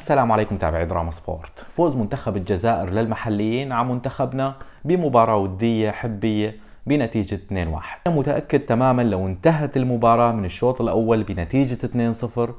السلام عليكم تابعي دراما سبورت فوز منتخب الجزائر للمحليين على منتخبنا بمباراة ودية حبية بنتيجة 2-1 أنا متأكد تماما لو انتهت المباراة من الشوط الأول بنتيجة 2-0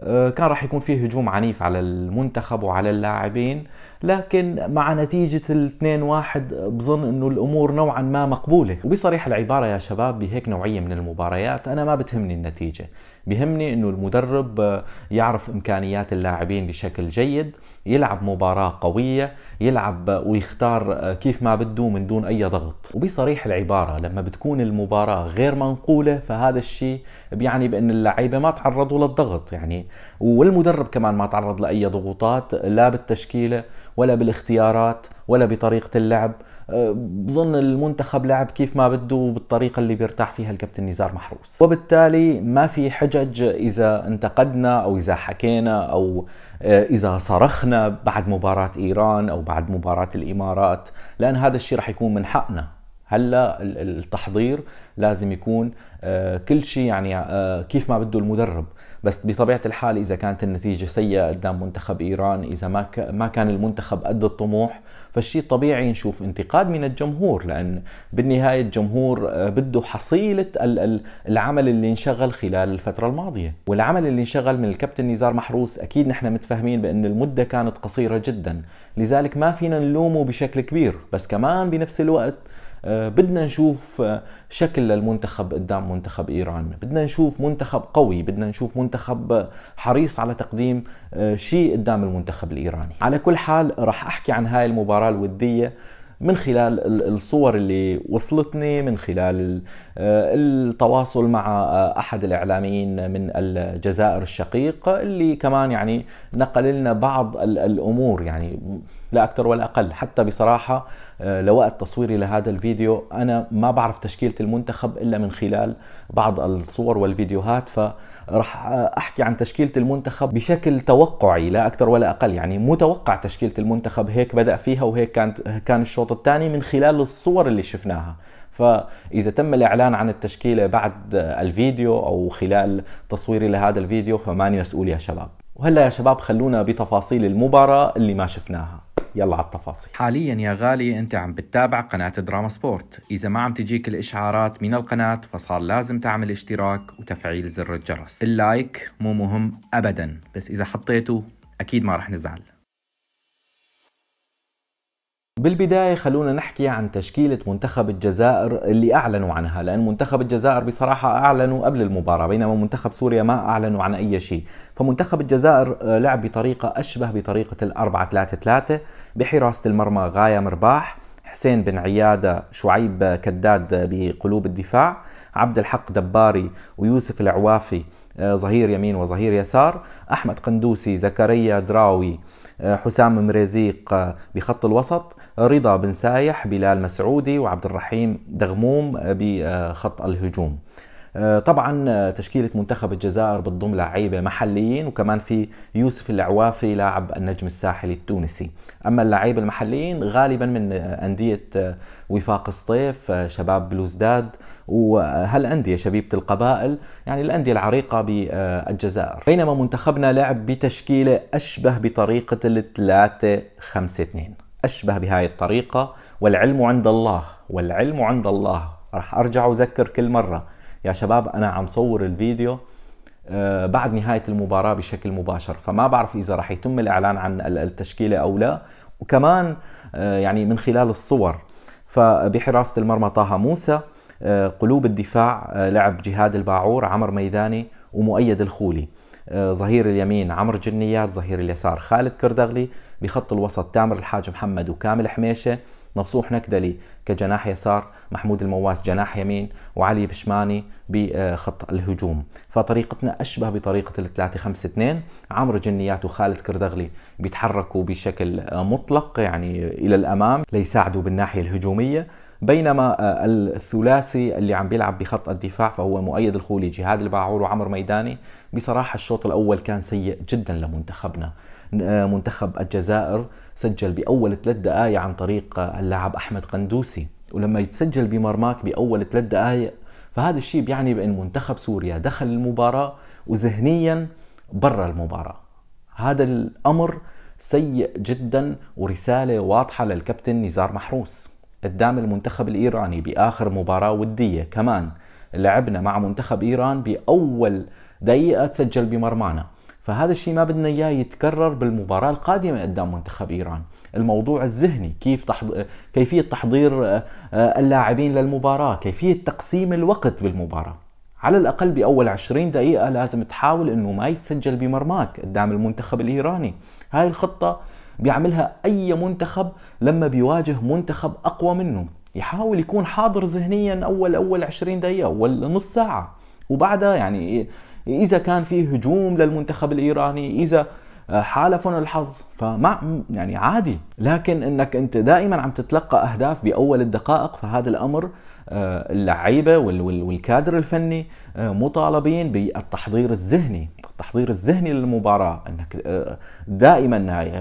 آه، كان راح يكون في هجوم عنيف على المنتخب وعلى اللاعبين لكن مع نتيجة الاثنين واحد بظن انه الامور نوعا ما مقبولة وبصريح العبارة يا شباب بهيك نوعية من المباريات انا ما بتهمني النتيجة بهمني انه المدرب يعرف امكانيات اللاعبين بشكل جيد يلعب مباراة قوية يلعب ويختار كيف ما بده من دون اي ضغط وبصريح العبارة لما بتكون المباراة غير منقولة فهذا الشيء بيعني بان اللعيبة ما تعرضوا للضغط يعني والمدرب كمان ما تعرض لاي ضغوطات لا بالتشكيله ولا بالاختيارات ولا بطريقه اللعب أه، بظن المنتخب لعب كيف ما بده وبالطريقة اللي بيرتاح فيها الكابتن نزار محروس وبالتالي ما في حجج إذا انتقدنا أو إذا حكينا أو أه، إذا صرخنا بعد مباراة إيران أو بعد مباراة الإمارات لأن هذا الشيء رح يكون من حقنا هلا التحضير لازم يكون آه، كل شيء يعني آه، كيف ما بده المدرب بس بطبيعه الحال اذا كانت النتيجه سيئه قدام منتخب ايران اذا ما ما كان المنتخب قد الطموح فالشيء طبيعي نشوف انتقاد من الجمهور لان بالنهايه الجمهور آه، بده حصيله العمل اللي انشغل خلال الفتره الماضيه والعمل اللي انشغل من الكابتن نزار محروس اكيد نحن متفاهمين بان المده كانت قصيره جدا لذلك ما فينا نلومه بشكل كبير بس كمان بنفس الوقت آه، بدنا نشوف آه، شكل للمنتخب قدام منتخب ايران بدنا نشوف منتخب قوي بدنا نشوف منتخب حريص على تقديم آه، شيء قدام المنتخب الايراني على كل حال راح احكي عن هاي المباراه الوديه من خلال الصور اللي وصلتني من خلال آه، التواصل مع آه، احد الاعلاميين من الجزائر الشقيق اللي كمان يعني نقل لنا بعض الامور يعني لا اكثر ولا اقل حتى بصراحه آه، لوقت تصويري لهذا الفيديو انا ما بعرف تشكيله المنتخب الا من خلال بعض الصور والفيديوهات فراح احكي عن تشكيله المنتخب بشكل توقعي لا اكثر ولا اقل يعني متوقع تشكيله المنتخب هيك بدا فيها وهيك كانت كان الشوط الثاني من خلال الصور اللي شفناها فإذا تم الإعلان عن التشكيلة بعد الفيديو أو خلال تصويري لهذا الفيديو فماني مسؤول يا شباب وهلا يا شباب خلونا بتفاصيل المباراة اللي ما شفناها يلا على التفاصيل حاليا يا غالي انت عم بتتابع قناة دراما سبورت اذا ما عم تجيك الاشعارات من القناة فصار لازم تعمل اشتراك وتفعيل زر الجرس اللايك مو مهم ابدا بس اذا حطيته اكيد ما رح نزعل بالبداية خلونا نحكي عن تشكيلة منتخب الجزائر اللي أعلنوا عنها لأن منتخب الجزائر بصراحة أعلنوا قبل المباراة بينما منتخب سوريا ما أعلنوا عن أي شيء فمنتخب الجزائر آه، لعب بطريقة أشبه بطريقة الأربعة ثلاثة ثلاثة بحراسة المرمى غاية مرباح حسين بن عيادة شعيب كداد بقلوب الدفاع عبد الحق دباري ويوسف العوافي آه، ظهير يمين وظهير يسار أحمد قندوسي زكريا دراوي آه، حسام مريزيق آه، بخط الوسط رضا بن سايح بلال مسعودي وعبد الرحيم دغموم بخط الهجوم آه، طبعا آه، تشكيله منتخب الجزائر بتضم لعيبه محليين وكمان في يوسف العوافي لاعب النجم الساحلي التونسي اما اللعيبه المحليين غالبا من آه، انديه وفاق الصيف شباب بلوزداد وهالانديه شبيبه القبائل يعني الانديه العريقه بالجزائر بينما منتخبنا لعب بتشكيله اشبه بطريقه ال 3 5 2 اشبه بهاي الطريقه والعلم عند الله والعلم عند الله راح ارجع واذكر كل مره يا شباب انا عم صور الفيديو آه، بعد نهايه المباراه بشكل مباشر فما بعرف اذا راح يتم الاعلان عن التشكيله او لا وكمان آه، يعني من خلال الصور فبحراسه المرمى طه موسى آه، قلوب الدفاع لعب جهاد الباعور عمر ميداني ومؤيد الخولي ظهير اليمين عمر جنيات ظهير اليسار خالد كردغلي بخط الوسط تامر الحاج محمد وكامل حميشه نصوح نكدلي كجناح يسار محمود المواس جناح يمين وعلي بشماني بخط الهجوم فطريقتنا أشبه بطريقة ال 3 5 2 عمرو جنيات وخالد كردغلي بيتحركوا بشكل مطلق يعني إلى الأمام ليساعدوا بالناحية الهجومية بينما آه، الثلاثي اللي عم بيلعب بخط الدفاع فهو مؤيد الخولي جهاد الباعور وعمر ميداني بصراحة الشوط الأول كان سيء جدا لمنتخبنا آه، منتخب الجزائر سجل بأول ثلاث دقائق عن طريق آه، اللاعب أحمد قندوسي ولما يتسجل بمرماك بأول ثلاث دقائق فهذا الشيء بيعني بأن منتخب سوريا دخل المباراة وذهنيا برا المباراة هذا الأمر سيء جدا ورسالة واضحة للكابتن نزار محروس قدام المنتخب الايراني باخر مباراه وديه كمان لعبنا مع منتخب ايران باول دقيقه تسجل بمرمانا فهذا الشيء ما بدنا اياه يتكرر بالمباراه القادمه قدام منتخب ايران الموضوع الذهني كيف تحض... كيفيه تحضير آه، آه، اللاعبين للمباراه كيفيه تقسيم الوقت بالمباراه على الاقل باول 20 دقيقه لازم تحاول انه ما يتسجل بمرماك قدام المنتخب الايراني هاي الخطه بيعملها اي منتخب لما بيواجه منتخب اقوى منه يحاول يكون حاضر ذهنيا اول اول 20 دقيقه اول نص ساعه وبعدها يعني إيه، اذا كان في هجوم للمنتخب الايراني اذا آه، حالفهم الحظ فما يعني عادي لكن انك انت دائما عم تتلقى اهداف باول الدقائق فهذا الامر آه، اللعيبه والكادر الفني آه، مطالبين بالتحضير الذهني التحضير الذهني للمباراة انك آه، دائما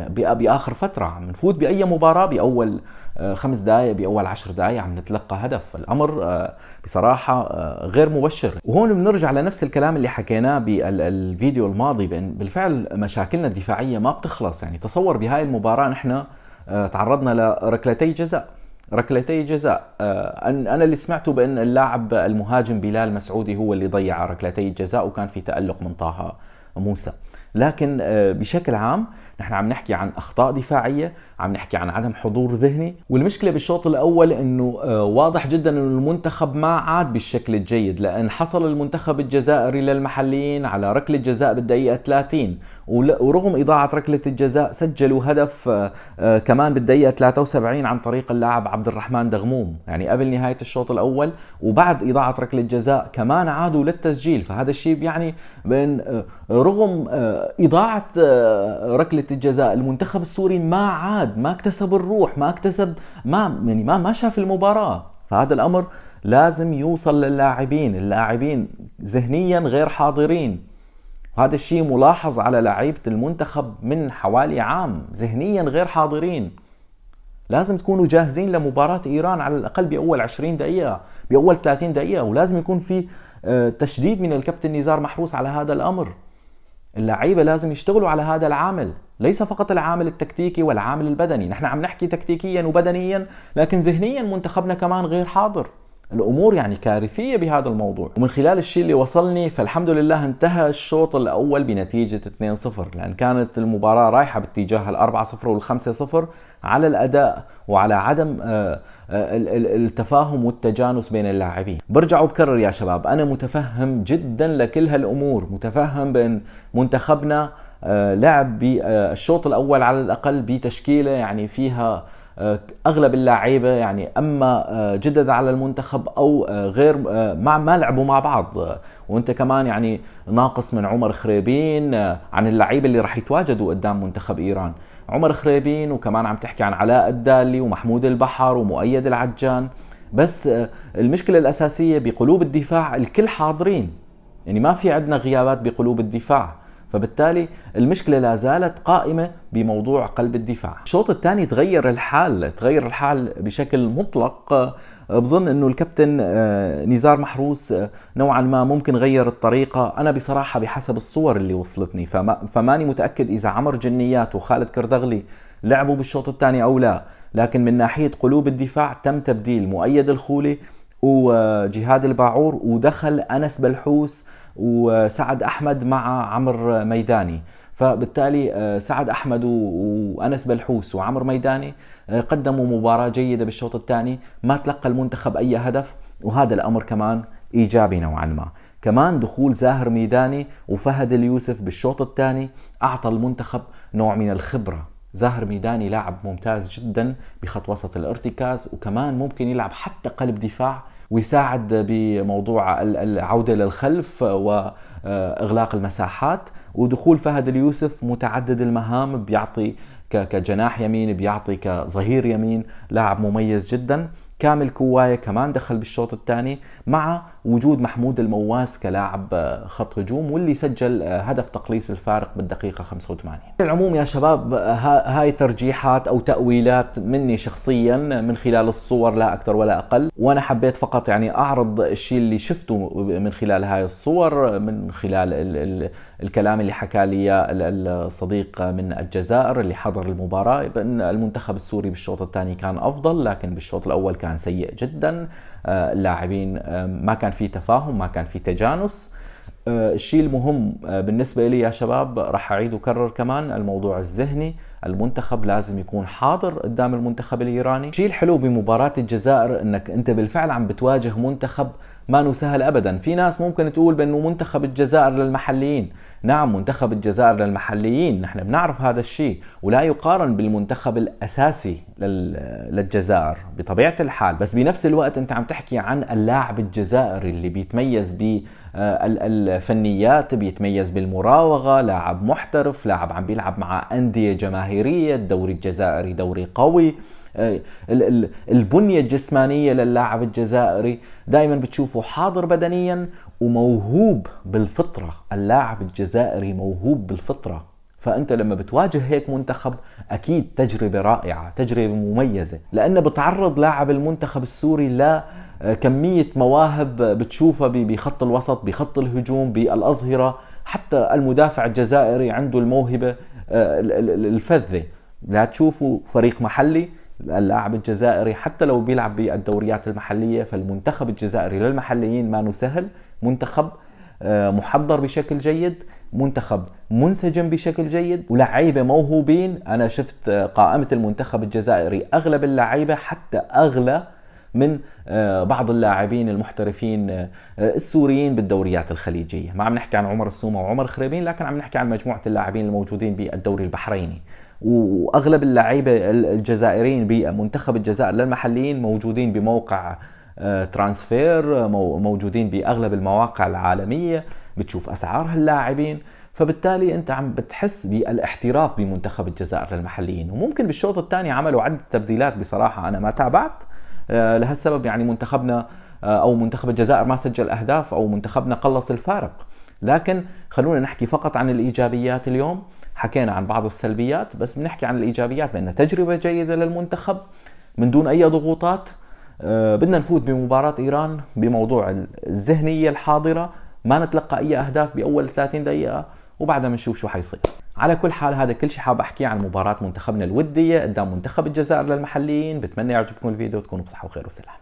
باخر فترة عم نفوت باي مباراة باول آه، خمس دقائق باول عشر دقائق عم نتلقى هدف الامر آه، بصراحة غير مبشر وهون بنرجع لنفس الكلام اللي حكيناه بالفيديو الماضي بان بالفعل مشاكلنا الدفاعية ما بتخلص يعني تصور بهاي المباراة نحن تعرضنا لركلتي جزاء ركلتي جزاء آه، انا اللي سمعته بان اللاعب المهاجم بلال مسعودي هو اللي ضيع ركلتي الجزاء وكان في تالق من طه موسى لكن آه، بشكل عام نحن عم نحكي عن اخطاء دفاعيه عم نحكي عن عدم حضور ذهني والمشكله بالشوط الاول انه آه، واضح جدا انه المنتخب ما عاد بالشكل الجيد لان حصل المنتخب الجزائري للمحليين على ركله جزاء بالدقيقه 30 ورغم اضاعه ركله الجزاء سجلوا هدف آه، آه، كمان بالدقيقه 73 عن طريق اللاعب عبد الرحمن دغموم يعني قبل نهايه الشوط الاول وبعد اضاعه ركله جزاء كمان عادوا للتسجيل فهذا الشيء يعني بين رغم اضاعه ركله ضربه الجزاء المنتخب السوري ما عاد ما اكتسب الروح ما اكتسب ما يعني ما ما شاف المباراه فهذا الامر لازم يوصل للاعبين اللاعبين ذهنيا غير حاضرين وهذا الشيء ملاحظ على لعيبه المنتخب من حوالي عام ذهنيا غير حاضرين لازم تكونوا جاهزين لمباراة إيران على الأقل بأول 20 دقيقة بأول 30 دقيقة ولازم يكون في آه، تشديد من الكابتن نزار محروس على هذا الأمر اللعيبة لازم يشتغلوا على هذا العامل ليس فقط العامل التكتيكي والعامل البدني نحن عم نحكي تكتيكيا وبدنيا لكن ذهنيا منتخبنا كمان غير حاضر الامور يعني كارثيه بهذا الموضوع ومن خلال الشيء اللي وصلني فالحمد لله انتهى الشوط الاول بنتيجه 2-0 لان كانت المباراه رايحه باتجاه ال 4-0 وال 5-0 على الاداء وعلى عدم آه، آه، التفاهم والتجانس بين اللاعبين برجع وبكرر يا شباب انا متفهم جدا لكل هالامور متفهم بان منتخبنا آه، لعب بالشوط آه، الاول على الاقل بتشكيله يعني فيها آه، اغلب اللعيبه يعني اما جدد على المنتخب او غير ما ما لعبوا مع بعض وانت كمان يعني ناقص من عمر خريبين عن اللعيبه اللي راح يتواجدوا قدام منتخب ايران عمر خريبين وكمان عم تحكي عن علاء الدالي ومحمود البحر ومؤيد العجان بس المشكله الاساسيه بقلوب الدفاع الكل حاضرين يعني ما في عندنا غيابات بقلوب الدفاع فبالتالي المشكلة لا زالت قائمة بموضوع قلب الدفاع الشوط الثاني تغير الحال تغير الحال بشكل مطلق بظن انه الكابتن آه، نزار محروس آه، نوعا ما ممكن غير الطريقة انا بصراحة بحسب الصور اللي وصلتني فما فماني متأكد اذا عمر جنيات وخالد كردغلي لعبوا بالشوط الثاني او لا لكن من ناحية قلوب الدفاع تم تبديل مؤيد الخولي وجهاد الباعور ودخل انس بلحوس وسعد احمد مع عمرو ميداني فبالتالي آه، سعد احمد وانس بلحوس وعمر ميداني آه، قدموا مباراه جيده بالشوط الثاني ما تلقى المنتخب اي هدف وهذا الامر كمان ايجابي نوعا ما كمان دخول زاهر ميداني وفهد اليوسف بالشوط الثاني اعطى المنتخب نوع من الخبره زاهر ميداني لاعب ممتاز جدا بخط وسط الارتكاز وكمان ممكن يلعب حتى قلب دفاع ويساعد بموضوع العوده للخلف و آه، اغلاق المساحات ودخول فهد اليوسف متعدد المهام بيعطي كجناح يمين بيعطي كظهير يمين لاعب مميز جدا كامل كواية كمان دخل بالشوط الثاني مع وجود محمود المواس كلاعب آه، خط هجوم واللي سجل آه، هدف تقليص الفارق بالدقيقة 85 العموم يا شباب هاي ترجيحات أو تأويلات مني شخصيا من خلال الصور لا أكثر ولا أقل وأنا حبيت فقط يعني أعرض الشيء اللي شفته من خلال هاي الصور من خلال ال ال الكلام اللي حكى لي الصديق من الجزائر اللي حضر المباراة بأن المنتخب السوري بالشوط الثاني كان أفضل لكن بالشوط الأول كان سيء جدا آه، اللاعبين آه، ما كان في تفاهم ما كان في تجانس آه، الشيء المهم بالنسبة لي يا شباب راح أعيد وكرر كمان الموضوع الذهني المنتخب لازم يكون حاضر قدام المنتخب الايراني الشيء الحلو بمباراه الجزائر انك انت بالفعل عم بتواجه منتخب ما سهل ابدا في ناس ممكن تقول بانه منتخب الجزائر للمحليين نعم منتخب الجزائر للمحليين نحن بنعرف هذا الشيء ولا يقارن بالمنتخب الاساسي للجزائر بطبيعه الحال بس بنفس الوقت انت عم تحكي عن اللاعب الجزائري اللي بيتميز ب الفنيات بيتميز بالمراوغه لاعب محترف لاعب عم بيلعب مع انديه جماهير الجماهيريه الدوري الجزائري دوري قوي آه، البنيه الجسمانيه للاعب الجزائري دائما بتشوفه حاضر بدنيا وموهوب بالفطره اللاعب الجزائري موهوب بالفطره فانت لما بتواجه هيك منتخب اكيد تجربه رائعه تجربه مميزه لانه بتعرض لاعب المنتخب السوري لا آه، كميه مواهب بتشوفها بخط الوسط بخط الهجوم بالاظهره حتى المدافع الجزائري عنده الموهبة آه، الفذة لا تشوفوا فريق محلي اللاعب الجزائري حتى لو بيلعب بالدوريات المحلية فالمنتخب الجزائري للمحليين ما سهل منتخب آه، محضر بشكل جيد منتخب منسجم بشكل جيد ولعيبه موهوبين انا شفت آه، قائمه المنتخب الجزائري اغلب اللعيبه حتى اغلى من آه، بعض اللاعبين المحترفين آه، السوريين بالدوريات الخليجيه ما عم نحكي عن عمر السومه وعمر خريبين لكن عم نحكي عن مجموعه اللاعبين الموجودين بالدوري البحريني واغلب اللعيبه الجزائريين بمنتخب الجزائر للمحليين موجودين بموقع آه، ترانسفير موجودين باغلب المواقع العالميه بتشوف اسعار هاللاعبين فبالتالي انت عم بتحس بالاحتراف بمنتخب الجزائر للمحليين وممكن بالشوط الثاني عملوا عدة تبديلات بصراحة انا ما تابعت آه، لهالسبب يعني منتخبنا آه، او منتخب الجزائر ما سجل اهداف او منتخبنا قلص الفارق لكن خلونا نحكي فقط عن الايجابيات اليوم حكينا عن بعض السلبيات بس بنحكي عن الايجابيات بان تجربه جيده للمنتخب من دون اي ضغوطات آه، بدنا نفوت بمباراة إيران بموضوع الذهنية الحاضرة ما نتلقى أي أهداف بأول 30 دقيقة وبعدها بنشوف شو حيصير على كل حال هذا كل شيء حاب احكيه عن مباراه منتخبنا الوديه قدام منتخب الجزائر للمحليين بتمنى يعجبكم الفيديو وتكونوا بصحه وخير وسلامه